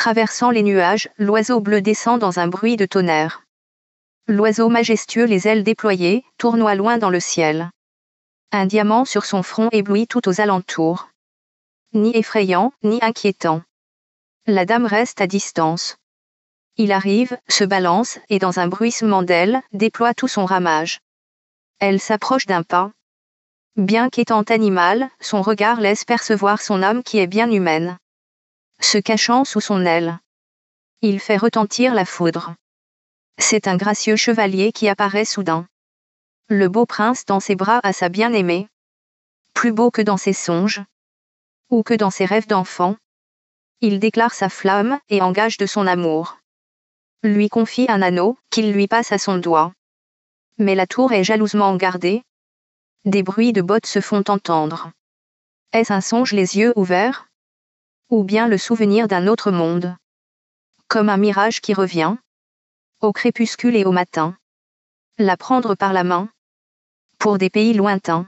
Traversant les nuages, l'oiseau bleu descend dans un bruit de tonnerre. L'oiseau majestueux les ailes déployées, tournoie loin dans le ciel. Un diamant sur son front éblouit tout aux alentours. Ni effrayant, ni inquiétant. La dame reste à distance. Il arrive, se balance, et dans un bruissement d'ailes, déploie tout son ramage. Elle s'approche d'un pas. Bien qu'étant animale, son regard laisse percevoir son âme qui est bien humaine se cachant sous son aile. Il fait retentir la foudre. C'est un gracieux chevalier qui apparaît soudain. Le beau prince dans ses bras à sa bien-aimée. Plus beau que dans ses songes. Ou que dans ses rêves d'enfant. Il déclare sa flamme et engage de son amour. Lui confie un anneau qu'il lui passe à son doigt. Mais la tour est jalousement gardée. Des bruits de bottes se font entendre. Est-ce un songe les yeux ouverts ou bien le souvenir d'un autre monde. Comme un mirage qui revient, au crépuscule et au matin. La prendre par la main, pour des pays lointains.